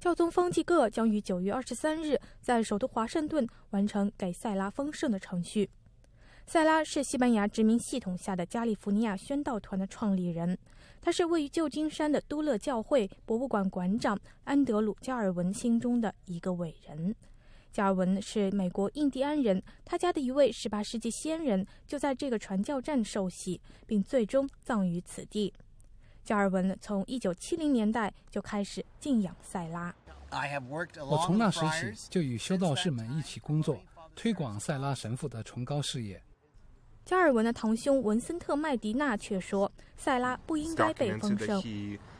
教宗方济各将于九月二十三日在首都华盛顿完成给塞拉封圣的程序。塞拉是西班牙殖民系统下的加利福尼亚宣道团的创立人，他是位于旧金山的都乐教会博物馆馆长安德鲁·加尔文心中的一个伟人。加尔文是美国印第安人，他家的一位十八世纪先人就在这个传教站受洗，并最终葬于此地。加尔文从1970年代就开始敬仰塞拉。我从那时起就与修道士们一起工作，推广塞拉神父的崇高事业。加尔文的堂兄文森特·麦迪纳却说，塞拉不应该被封圣。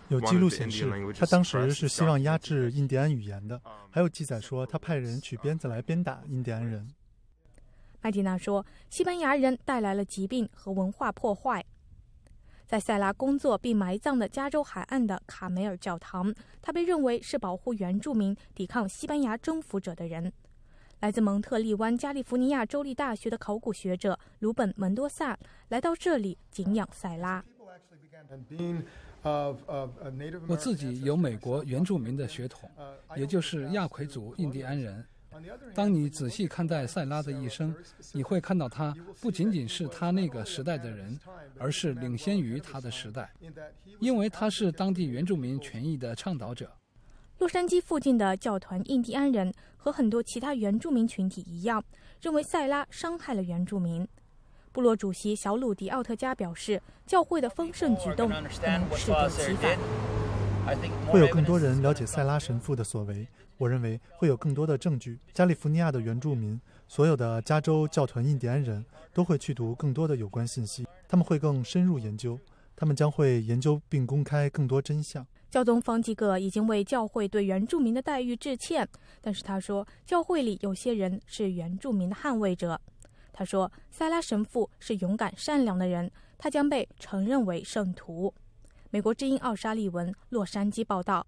有记录显示，他当时是希望压制印第安语言的。还有记载说，他派人取鞭子来鞭打印第安人。麦迪纳说，西班牙人带来了疾病和文化破坏。在塞拉工作并埋葬的加州海岸的卡梅尔教堂，他被认为是保护原住民抵抗西班牙征服者的人。来自蒙特利湾加利福尼亚州立大学的考古学者鲁本·门多萨来到这里敬仰塞拉。我自己有美国原住民的血统，也就是亚奎族印第安人。当你仔细看待塞拉的一生，你会看到他不仅仅是他那个时代的人，而是领先于他的时代，因为他是当地原住民权益的倡导者。洛杉矶附近的教团印第安人和很多其他原住民群体一样，认为塞拉伤害了原住民。部落主席小鲁迪·奥特加表示，教会的丰盛举动不适当、非会有更多人了解塞拉神父的所为。我认为会有更多的证据。加利福尼亚的原住民，所有的加州教团印第安人都会去读更多的有关信息。他们会更深入研究。他们将会研究并公开更多真相。教宗方济各已经为教会对原住民的待遇致歉，但是他说教会里有些人是原住民的捍卫者。他说塞拉神父是勇敢善良的人，他将被承认为圣徒。美国之音奥沙利文，洛杉矶报道。